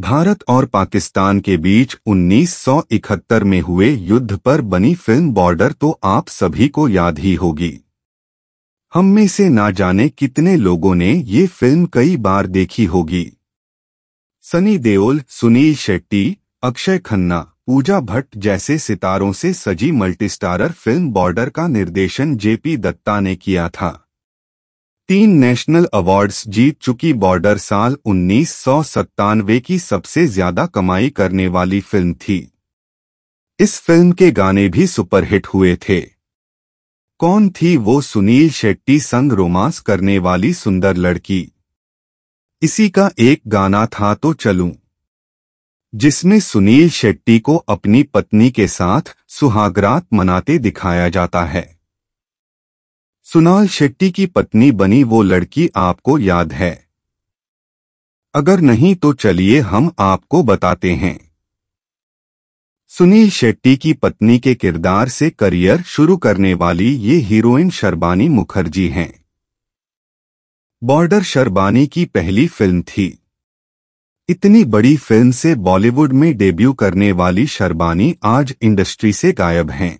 भारत और पाकिस्तान के बीच 1971 में हुए युद्ध पर बनी फिल्म बॉर्डर तो आप सभी को याद ही होगी हम में से ना जाने कितने लोगों ने ये फिल्म कई बार देखी होगी सनी देओल सुनील शेट्टी अक्षय खन्ना पूजा भट्ट जैसे सितारों से सजी मल्टीस्टारर फिल्म बॉर्डर का निर्देशन जेपी दत्ता ने किया था तीन नेशनल अवार्ड्स जीत चुकी बॉर्डर साल उन्नीस की सबसे ज्यादा कमाई करने वाली फिल्म थी इस फिल्म के गाने भी सुपरहिट हुए थे कौन थी वो सुनील शेट्टी संग रोमांस करने वाली सुंदर लड़की इसी का एक गाना था तो चलूं जिसमें सुनील शेट्टी को अपनी पत्नी के साथ सुहागरात मनाते दिखाया जाता है सुनाल शेट्टी की पत्नी बनी वो लड़की आपको याद है अगर नहीं तो चलिए हम आपको बताते हैं सुनील शेट्टी की पत्नी के किरदार से करियर शुरू करने वाली ये हीरोइन शर्बानी मुखर्जी हैं बॉर्डर शर्बानी की पहली फिल्म थी इतनी बड़ी फिल्म से बॉलीवुड में डेब्यू करने वाली शर्बानी आज इंडस्ट्री से गायब हैं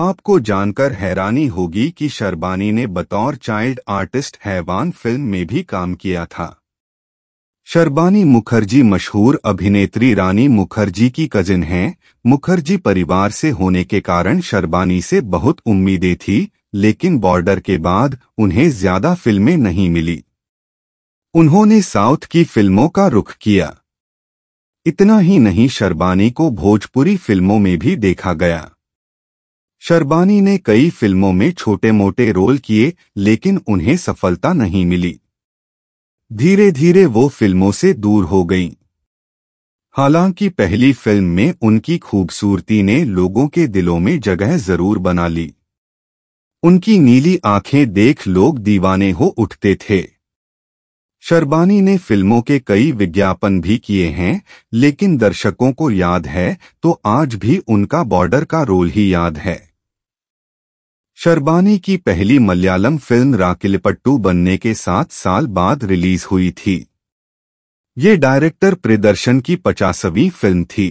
आपको जानकर हैरानी होगी कि शर्बानी ने बतौर चाइल्ड आर्टिस्ट हैवान फिल्म में भी काम किया था शर्बानी मुखर्जी मशहूर अभिनेत्री रानी मुखर्जी की कजिन हैं मुखर्जी परिवार से होने के कारण शर्बानी से बहुत उम्मीदें थी लेकिन बॉर्डर के बाद उन्हें ज्यादा फिल्में नहीं मिली उन्होंने साउथ की फिल्मों का रुख किया इतना ही नहीं शर्बानी को भोजपुरी फिल्मों में भी देखा गया शर्बानी ने कई फिल्मों में छोटे मोटे रोल किए लेकिन उन्हें सफलता नहीं मिली धीरे धीरे वो फिल्मों से दूर हो गईं। हालांकि पहली फिल्म में उनकी खूबसूरती ने लोगों के दिलों में जगह जरूर बना ली उनकी नीली आंखें देख लोग दीवाने हो उठते थे शर्बानी ने फिल्मों के कई विज्ञापन भी किए हैं लेकिन दर्शकों को याद है तो आज भी उनका बॉर्डर का रोल ही याद है शर्बानी की पहली मलयालम फिल्म राकिलिपट्टू बनने के सात साल बाद रिलीज हुई थी ये डायरेक्टर प्रदर्शन की पचासवीं फिल्म थी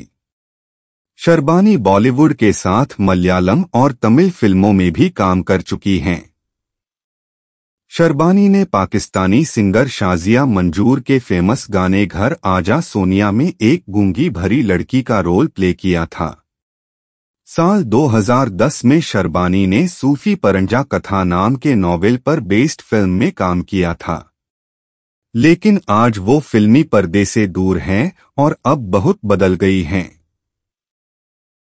शर्बानी बॉलीवुड के साथ मलयालम और तमिल फिल्मों में भी काम कर चुकी हैं शर्बानी ने पाकिस्तानी सिंगर शाजिया मंजूर के फेमस गाने घर आजा सोनिया में एक गूंगी भरी लड़की का रोल प्ले किया था साल 2010 में शर्बानी ने सूफी परंजा कथा नाम के नॉवेल पर बेस्ड फिल्म में काम किया था लेकिन आज वो फिल्मी पर्दे से दूर हैं और अब बहुत बदल गई हैं